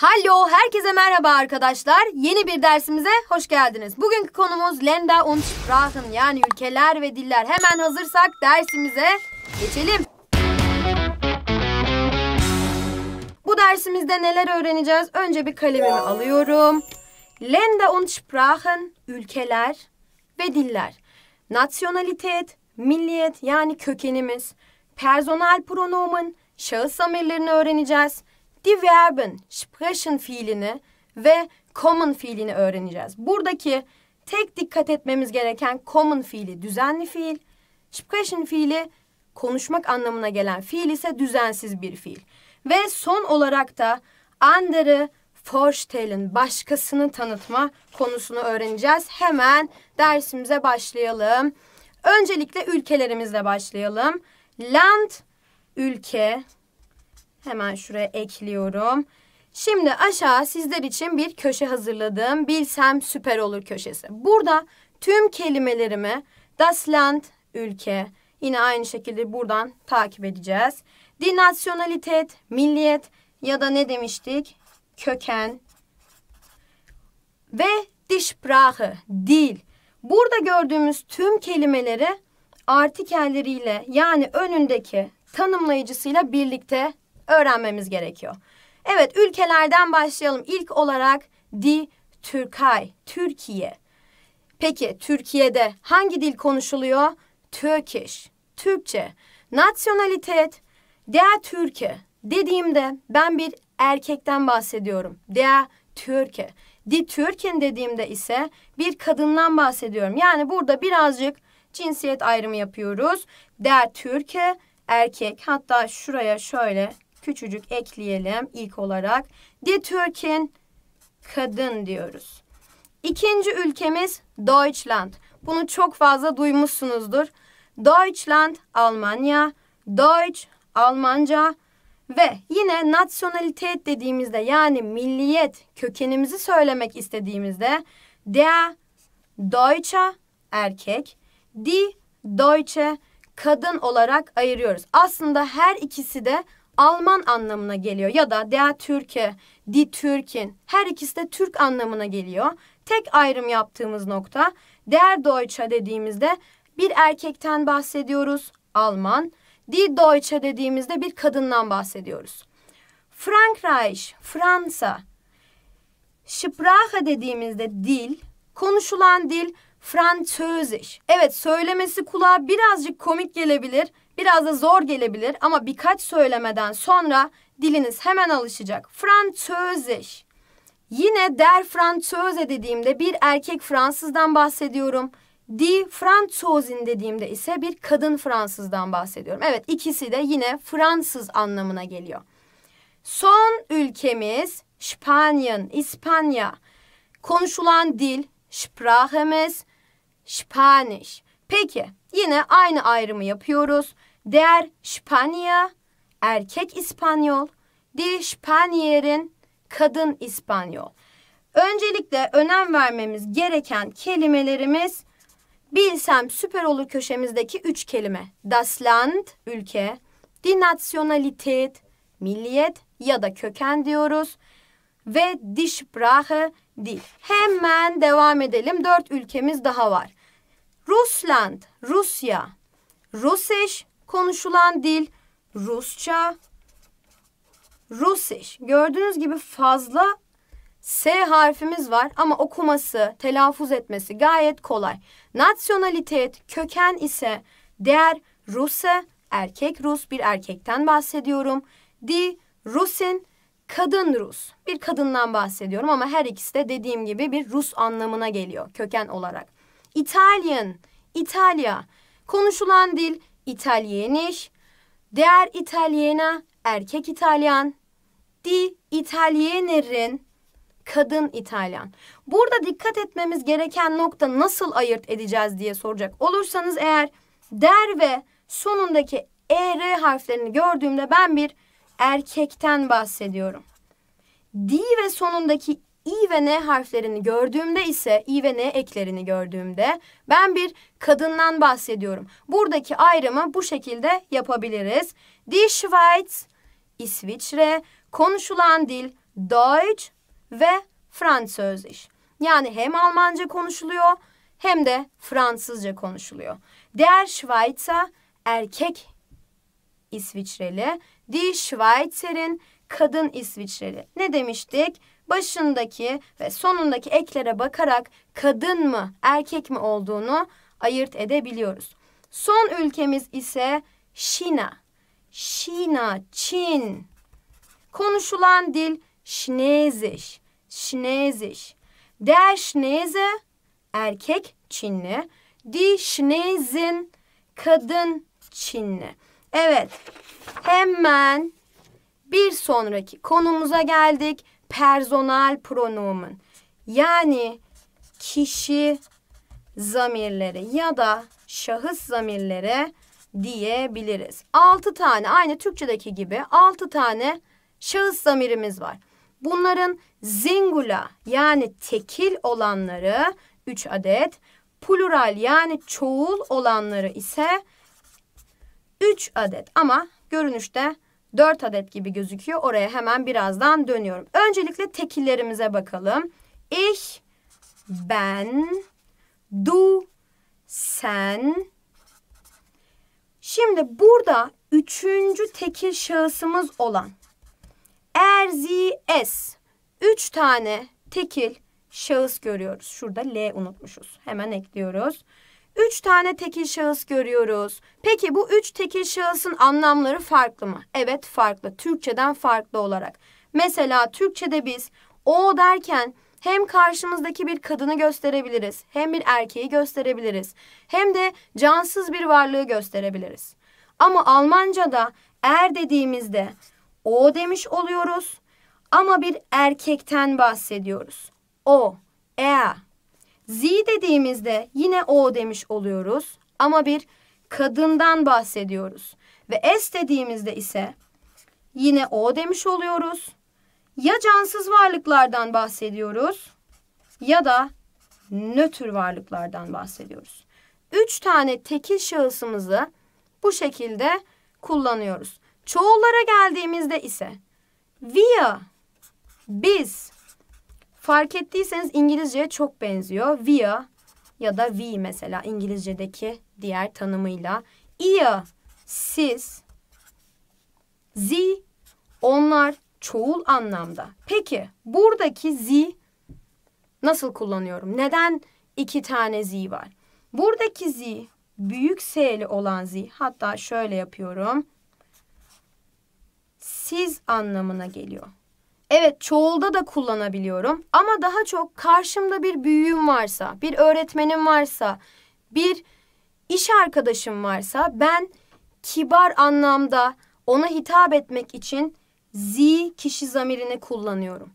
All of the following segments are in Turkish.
Hallo, herkese merhaba arkadaşlar. Yeni bir dersimize hoş geldiniz. Bugünkü konumuz Lenda und Sprachen yani ülkeler ve diller. Hemen hazırsak dersimize geçelim. Bu dersimizde neler öğreneceğiz? Önce bir kalemimi alıyorum. Lenda und Sprachen ülkeler ve diller. Nasyonalitet, milliyet yani kökenimiz. Personal pronomen, şahıs zamirlerini öğreneceğiz die Verben sprechen fiilini ve common fiilini öğreneceğiz. Buradaki tek dikkat etmemiz gereken common fiili düzenli fiil, sprechen fiili konuşmak anlamına gelen fiil ise düzensiz bir fiil. Ve son olarak da andere Forstell'in başkasını tanıtma konusunu öğreneceğiz. Hemen dersimize başlayalım. Öncelikle ülkelerimizle başlayalım. Land ülke, Hemen şuraya ekliyorum. Şimdi aşağı sizler için bir köşe hazırladım. Bilsem süper olur köşesi. Burada tüm kelimelerimi das Land, ülke. Yine aynı şekilde buradan takip edeceğiz. Die Nationalität, milliyet ya da ne demiştik? Köken. Ve die Sprache, dil. Burada gördüğümüz tüm kelimeleri artikelleriyle yani önündeki tanımlayıcısıyla birlikte öğrenmemiz gerekiyor. Evet ülkelerden başlayalım. İlk olarak Di Türkay, Türkiye. Peki Türkiye'de hangi dil konuşuluyor? Turkish, Türkçe. Nasyonalitet, der Türke dediğimde ben bir erkekten bahsediyorum. Der Türke. Di Türken dediğimde ise bir kadından bahsediyorum. Yani burada birazcık cinsiyet ayrımı yapıyoruz. Der Türke erkek. Hatta şuraya şöyle küçücük ekleyelim ilk olarak. Die Türkin kadın diyoruz. İkinci ülkemiz Deutschland. Bunu çok fazla duymuşsunuzdur. Deutschland Almanya, Deutsch Almanca ve yine nasyonalitet dediğimizde yani milliyet kökenimizi söylemek istediğimizde der Deutsche erkek, die Deutsche kadın olarak ayırıyoruz. Aslında her ikisi de Alman anlamına geliyor ya da der Türke, di Türkin. Her ikisi de Türk anlamına geliyor. Tek ayrım yaptığımız nokta der Deutsche dediğimizde bir erkekten bahsediyoruz, Alman. Die Deutsche dediğimizde bir kadından bahsediyoruz. Frankreich, Fransa. Sprache dediğimizde dil, konuşulan dil Fransözisch. Evet söylemesi kulağa birazcık komik gelebilir. Biraz da zor gelebilir ama birkaç söylemeden sonra diliniz hemen alışacak. Fransöziş. Yine der Franzöze dediğimde bir erkek Fransızdan bahsediyorum. Di Franzozin dediğimde ise bir kadın Fransızdan bahsediyorum. Evet ikisi de yine Fransız anlamına geliyor. Son ülkemiz Spanien, İspanya. Konuşulan dil Sprachemiz Spanish. Peki yine aynı ayrımı yapıyoruz. Der Spanier erkek İspanyol, die Spanierin kadın İspanyol. Öncelikle önem vermemiz gereken kelimelerimiz Bilsem süper olur köşemizdeki üç kelime. Das Land, ülke, die Nationalität, milliyet ya da köken diyoruz ve die Sprache, dil. Hemen devam edelim. Dört ülkemiz daha var. Rusland, Rusya, Rusisch, Konuşulan dil Rusça, Rusiş. Gördüğünüz gibi fazla S harfimiz var ama okuması, telaffuz etmesi gayet kolay. Nasyonalitet, köken ise der Ruse, erkek Rus, bir erkekten bahsediyorum. Di Rusin, kadın Rus. Bir kadından bahsediyorum ama her ikisi de dediğim gibi bir Rus anlamına geliyor köken olarak. İtalyan, İtalya. Konuşulan dil italienisch, der Italiener erkek İtalyan, die Italienerin kadın İtalyan. Burada dikkat etmemiz gereken nokta nasıl ayırt edeceğiz diye soracak olursanız eğer der ve sonundaki er harflerini gördüğümde ben bir erkekten bahsediyorum. Di ve sonundaki i ve n harflerini gördüğümde ise i ve n eklerini gördüğümde ben bir kadından bahsediyorum. Buradaki ayrımı bu şekilde yapabiliriz. Die Schweiz, İsviçre, konuşulan dil Deutsch ve Fransözüş. Yani hem Almanca konuşuluyor hem de Fransızca konuşuluyor. Der Schweizer erkek İsviçreli, die Schweizer'in kadın İsviçreli. Ne demiştik? başındaki ve sonundaki eklere bakarak kadın mı erkek mi olduğunu ayırt edebiliyoruz. Son ülkemiz ise Şina. Şina, Çin. Konuşulan dil Şineziş. Şineziş. Der Şinezi erkek Çinli. Di Şinezin kadın Çinli. Evet hemen bir sonraki konumuza geldik personal pronomen yani kişi zamirleri ya da şahıs zamirleri diyebiliriz. Altı tane aynı Türkçedeki gibi altı tane şahıs zamirimiz var. Bunların zingula yani tekil olanları 3 adet, plural yani çoğul olanları ise 3 adet ama görünüşte 4 adet gibi gözüküyor. Oraya hemen birazdan dönüyorum. Öncelikle tekillerimize bakalım. Ich, ben, du, sen. Şimdi burada üçüncü tekil şahısımız olan er, sie, es. Üç tane tekil şahıs görüyoruz. Şurada L unutmuşuz. Hemen ekliyoruz üç tane tekil şahıs görüyoruz. Peki bu üç tekil şahısın anlamları farklı mı? Evet farklı. Türkçeden farklı olarak. Mesela Türkçede biz o derken hem karşımızdaki bir kadını gösterebiliriz, hem bir erkeği gösterebiliriz, hem de cansız bir varlığı gösterebiliriz. Ama Almanca'da er dediğimizde o demiş oluyoruz ama bir erkekten bahsediyoruz. O, er Z dediğimizde yine o demiş oluyoruz ama bir kadından bahsediyoruz. Ve S dediğimizde ise yine o demiş oluyoruz. Ya cansız varlıklardan bahsediyoruz ya da nötr varlıklardan bahsediyoruz. Üç tane tekil şahısımızı bu şekilde kullanıyoruz. Çoğullara geldiğimizde ise via, biz, Fark ettiyseniz İngilizceye çok benziyor. Via ya da we mesela İngilizce'deki diğer tanımıyla. Ia, siz, z, onlar çoğul anlamda. Peki buradaki z nasıl kullanıyorum? Neden iki tane z var? Buradaki z büyük s'li olan z. Hatta şöyle yapıyorum. Siz anlamına geliyor. Evet çoğulda da kullanabiliyorum ama daha çok karşımda bir büyüğüm varsa, bir öğretmenim varsa, bir iş arkadaşım varsa ben kibar anlamda ona hitap etmek için z kişi zamirini kullanıyorum.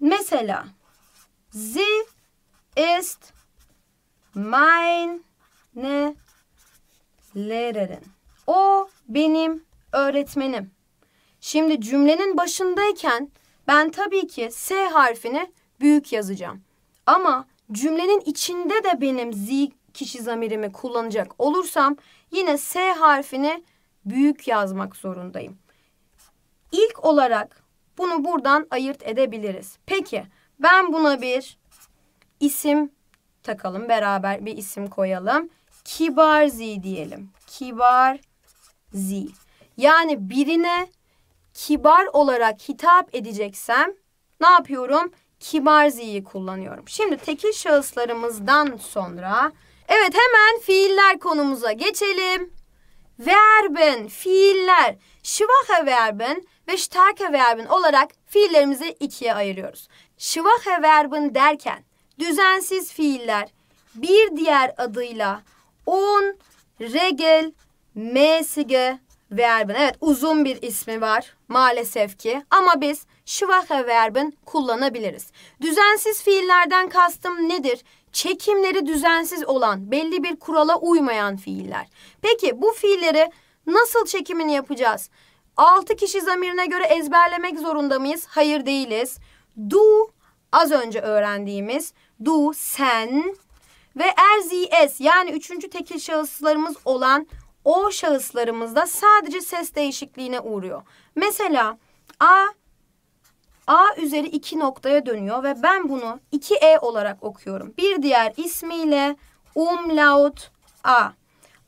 Mesela sie ist meine Lehrerin. O benim öğretmenim. Şimdi cümlenin başındayken ben tabii ki S harfini büyük yazacağım. Ama cümlenin içinde de benim Z kişi zamirimi kullanacak olursam yine S harfini büyük yazmak zorundayım. İlk olarak bunu buradan ayırt edebiliriz. Peki ben buna bir isim takalım. Beraber bir isim koyalım. Kibar Z diyelim. Kibar Z. Yani birine kibar olarak hitap edeceksem ne yapıyorum? Kibar Kibarzi'yi kullanıyorum. Şimdi tekil şahıslarımızdan sonra evet hemen fiiller konumuza geçelim. Verben, fiiller, schwache verben ve starke verben olarak fiillerimizi ikiye ayırıyoruz. Schwache verben derken düzensiz fiiller bir diğer adıyla on, regel, mäßige verbin. Evet uzun bir ismi var maalesef ki ama biz schwache verbin kullanabiliriz. Düzensiz fiillerden kastım nedir? Çekimleri düzensiz olan, belli bir kurala uymayan fiiller. Peki bu fiilleri nasıl çekimini yapacağız? Altı kişi zamirine göre ezberlemek zorunda mıyız? Hayır değiliz. Du az önce öğrendiğimiz du sen ve erzis yani üçüncü tekil şahıslarımız olan o şahıslarımızda sadece ses değişikliğine uğruyor. Mesela A A üzeri 2 noktaya dönüyor ve ben bunu 2E olarak okuyorum. Bir diğer ismiyle umlaut A.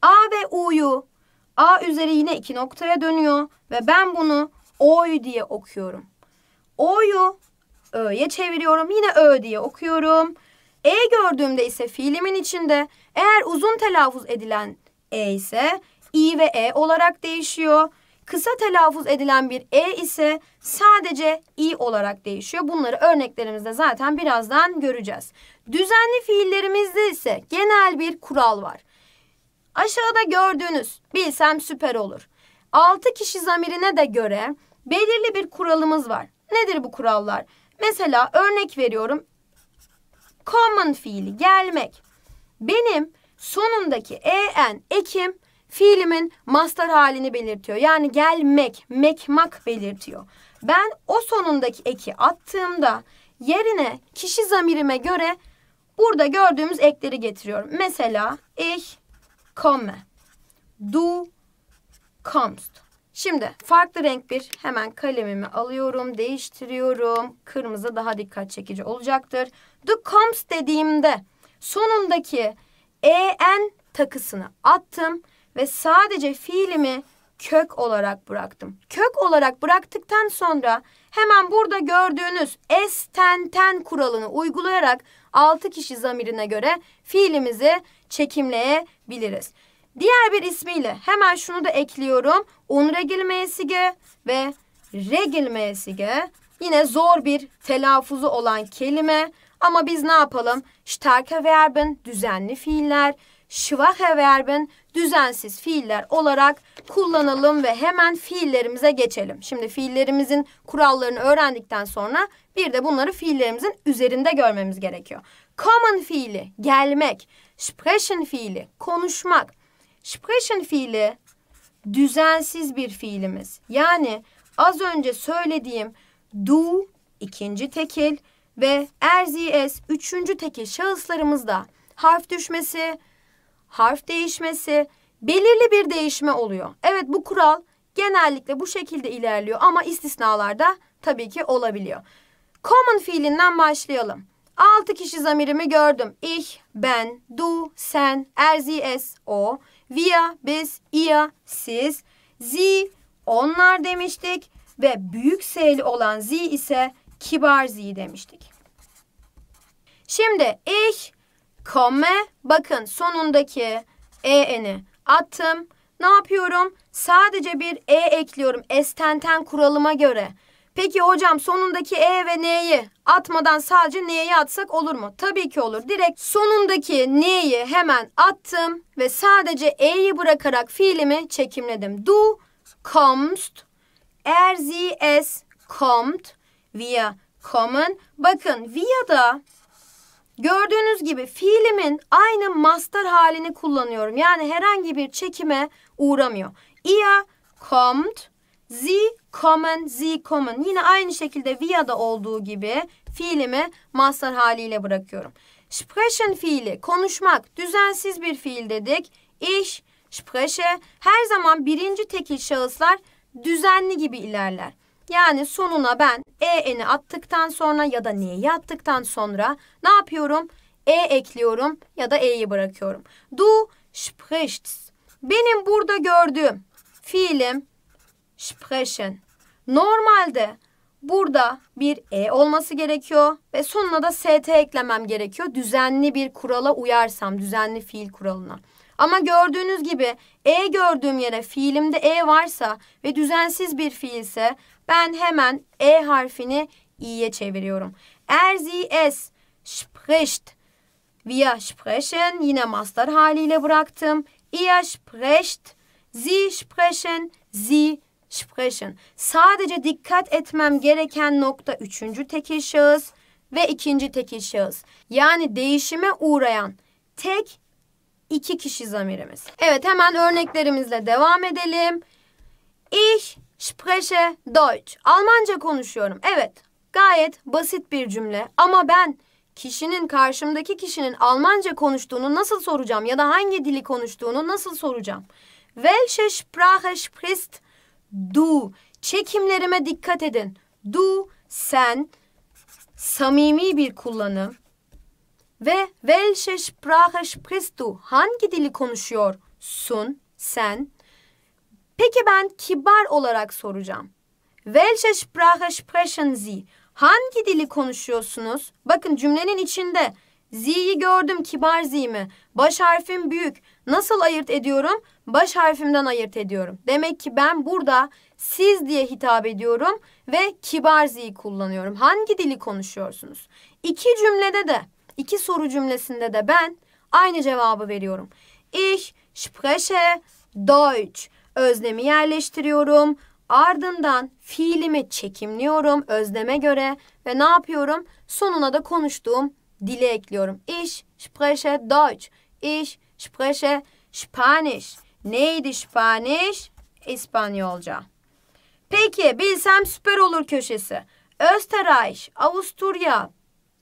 A ve U'yu A üzeri yine 2 noktaya dönüyor ve ben bunu oy diye okuyorum. O'yu Ö'ye çeviriyorum. Yine Ö diye okuyorum. E gördüğümde ise fiilimin içinde eğer uzun telaffuz edilen e ise i ve e olarak değişiyor. Kısa telaffuz edilen bir e ise sadece i olarak değişiyor. Bunları örneklerimizde zaten birazdan göreceğiz. Düzenli fiillerimizde ise genel bir kural var. Aşağıda gördüğünüz bilsem süper olur. Altı kişi zamirine de göre belirli bir kuralımız var. Nedir bu kurallar? Mesela örnek veriyorum. Common fiili gelmek. Benim sonundaki en ekim fiilimin mastar halini belirtiyor. Yani gelmek, mekmak belirtiyor. Ben o sonundaki eki attığımda yerine kişi zamirime göre burada gördüğümüz ekleri getiriyorum. Mesela ich komme, du kommst. Şimdi farklı renk bir hemen kalemimi alıyorum, değiştiriyorum. Kırmızı daha dikkat çekici olacaktır. Du kommst dediğimde sonundaki en takısını attım ve sadece fiilimi kök olarak bıraktım. Kök olarak bıraktıktan sonra hemen burada gördüğünüz estenten e kuralını uygulayarak altı kişi zamirine göre fiilimizi çekimleyebiliriz. Diğer bir ismiyle hemen şunu da ekliyorum. Unregil meyesige ve regil meyesige yine zor bir telaffuzu olan kelime ama biz ne yapalım? Starke Verben düzenli fiiller, schwache Verben düzensiz fiiller olarak kullanalım ve hemen fiillerimize geçelim. Şimdi fiillerimizin kurallarını öğrendikten sonra bir de bunları fiillerimizin üzerinde görmemiz gerekiyor. Common fiili gelmek, sprechen fiili konuşmak. Sprechen fiili düzensiz bir fiilimiz. Yani az önce söylediğim du ikinci tekil ve erziyes üçüncü tekil şahıslarımızda harf düşmesi, harf değişmesi, belirli bir değişme oluyor. Evet bu kural genellikle bu şekilde ilerliyor ama istisnalarda tabii ki olabiliyor. Common fiilinden başlayalım. Altı kişi zamirimi gördüm. Ich, ben, du, sen, er, es, o, wir, biz, ihr, siz, sie, onlar demiştik ve büyük S'li olan z ise kibarzi demiştik. Şimdi ich komme bakın sonundaki e'ni attım. Ne yapıyorum? Sadece bir e ekliyorum estenten kuralıma göre. Peki hocam sonundaki e ve n'yi atmadan sadece n'yi atsak olur mu? Tabii ki olur. Direkt sonundaki n'yi hemen attım ve sadece e'yi bırakarak fiilimi çekimledim. Du kommst, er sie es kommt, via kommen. Bakın da gördüğünüz gibi fiilimin aynı master halini kullanıyorum. Yani herhangi bir çekime uğramıyor. Ia kommt, sie kommen, sie kommen. Yine aynı şekilde da olduğu gibi fiilimi master haliyle bırakıyorum. Sprechen fiili konuşmak düzensiz bir fiil dedik. Ich, spreche her zaman birinci tekil şahıslar düzenli gibi ilerler. Yani sonuna ben en'i attıktan sonra ya da n'yi attıktan sonra ne yapıyorum? E ekliyorum ya da e'yi bırakıyorum. Du sprichst. Benim burada gördüğüm fiilim sprechen. Normalde burada bir e olması gerekiyor ve sonuna da st eklemem gerekiyor. Düzenli bir kurala uyarsam, düzenli fiil kuralına. Ama gördüğünüz gibi e gördüğüm yere fiilimde e varsa ve düzensiz bir fiilse ben hemen e harfini i'ye çeviriyorum. Eğer sie es spricht via sprechen yine master haliyle bıraktım. Ihr sprecht, sie sprechen, sie sprechen. Sadece dikkat etmem gereken nokta üçüncü tekil şahıs ve ikinci tekil şahıs. Yani değişime uğrayan tek iki kişi zamirimiz. Evet hemen örneklerimizle devam edelim. Ich spreche Deutsch. Almanca konuşuyorum. Evet gayet basit bir cümle ama ben kişinin karşımdaki kişinin Almanca konuştuğunu nasıl soracağım ya da hangi dili konuştuğunu nasıl soracağım? Welche Sprache sprichst du? Çekimlerime dikkat edin. Du, sen, samimi bir kullanım. Ve welche Sprache sprichst du? Hangi dili konuşuyor? Sun, sen. Peki ben kibar olarak soracağım. Welche Sprache sprechen Sie? Hangi dili konuşuyorsunuz? Bakın cümlenin içinde Z'yi gördüm kibar mi. Baş harfim büyük. Nasıl ayırt ediyorum? Baş harfimden ayırt ediyorum. Demek ki ben burada siz diye hitap ediyorum ve kibar Z'yi kullanıyorum. Hangi dili konuşuyorsunuz? İki cümlede de iki soru cümlesinde de ben aynı cevabı veriyorum. Ich spreche Deutsch. Özlemi yerleştiriyorum. Ardından fiilimi çekimliyorum özleme göre ve ne yapıyorum? Sonuna da konuştuğum dili ekliyorum. Ich spreche Deutsch. Ich spreche Spanisch. Neydi Spanisch? İspanyolca. Peki bilsem süper olur köşesi. Österreich, Avusturya,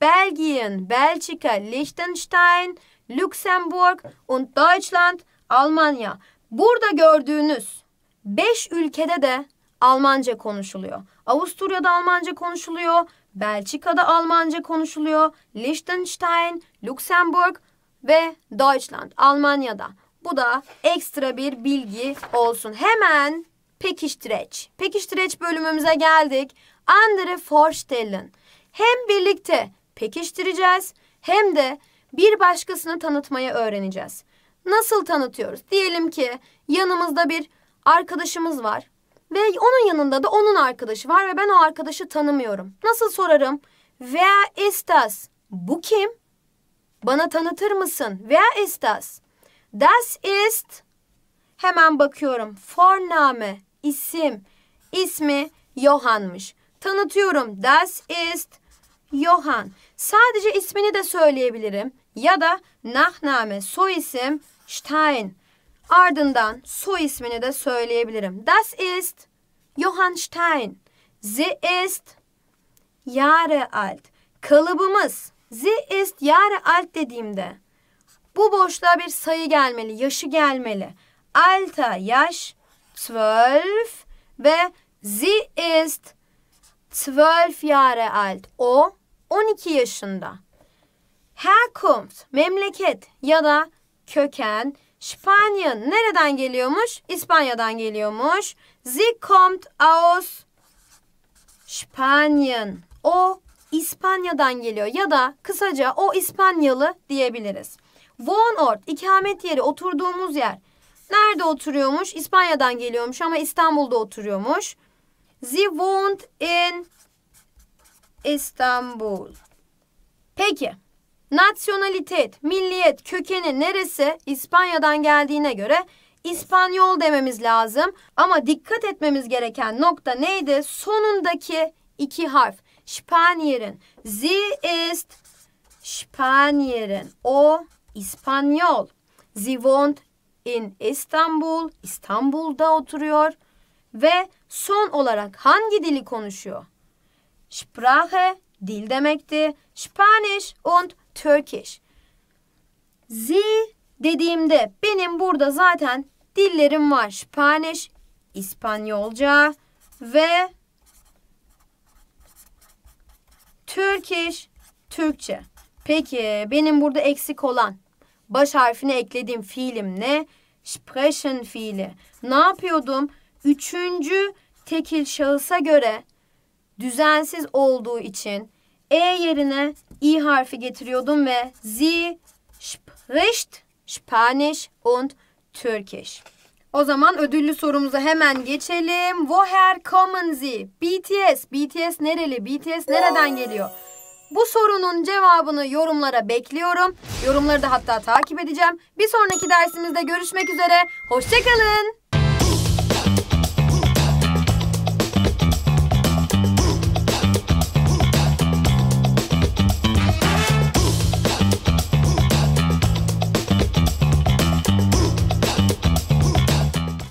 Belgien, Belçika, Liechtenstein, Luxemburg und Deutschland, Almanya. Burada gördüğünüz 5 ülkede de Almanca konuşuluyor. Avusturya'da Almanca konuşuluyor, Belçika'da Almanca konuşuluyor, Liechtenstein, Luxemburg ve Deutschland, Almanya'da. Bu da ekstra bir bilgi olsun. Hemen pekiştireç. Pekiştireç bölümümüze geldik. Andere Vorstellen. Hem birlikte pekiştireceğiz hem de bir başkasını tanıtmayı öğreneceğiz. Nasıl tanıtıyoruz? Diyelim ki yanımızda bir arkadaşımız var ve onun yanında da onun arkadaşı var ve ben o arkadaşı tanımıyorum. Nasıl sorarım? Wer ist das? Bu kim? Bana tanıtır mısın? Wer ist das? Das ist Hemen bakıyorum. Forname, isim. İsmi Johan'mış. Tanıtıyorum. Das ist Johan. Sadece ismini de söyleyebilirim. Ya da Nahname soy isim Stein. Ardından soy ismini de söyleyebilirim. Das ist Johann Stein. Sie ist Jahre alt. Kalıbımız sie ist Jahre alt dediğimde bu boşluğa bir sayı gelmeli, yaşı gelmeli. Alta yaş 12 ve sie ist 12 Jahre alt. O 12 yaşında. Herkunft, memleket ya da köken. Spanya nereden geliyormuş? İspanya'dan geliyormuş. Sie kommt aus Spanien. O İspanya'dan geliyor ya da kısaca o İspanyalı diyebiliriz. Wohnort, ikamet yeri, oturduğumuz yer. Nerede oturuyormuş? İspanya'dan geliyormuş ama İstanbul'da oturuyormuş. Sie wohnt in İstanbul. Peki. Nasyonalitet, milliyet, kökeni neresi İspanya'dan geldiğine göre İspanyol dememiz lazım. Ama dikkat etmemiz gereken nokta neydi? Sonundaki iki harf. Spanyer'in. Sie ist Spanyer'in. O İspanyol. Sie wohnt in İstanbul. İstanbul'da oturuyor. Ve son olarak hangi dili konuşuyor? Sprache dil demekti. Spanish und Turkish. Sie dediğimde benim burada zaten dillerim var. Spanish, İspanyolca ve Turkish, Türkçe. Peki benim burada eksik olan baş harfini eklediğim fiilim ne? Sprechen fiili. Ne yapıyordum? Üçüncü tekil şahısa göre düzensiz olduğu için e yerine i harfi getiriyordum ve sie spricht Spanisch und Türkisch. O zaman ödüllü sorumuza hemen geçelim. Woher kommen Sie? BTS. BTS nereli? BTS nereden geliyor? Bu sorunun cevabını yorumlara bekliyorum. Yorumları da hatta takip edeceğim. Bir sonraki dersimizde görüşmek üzere. Hoşçakalın.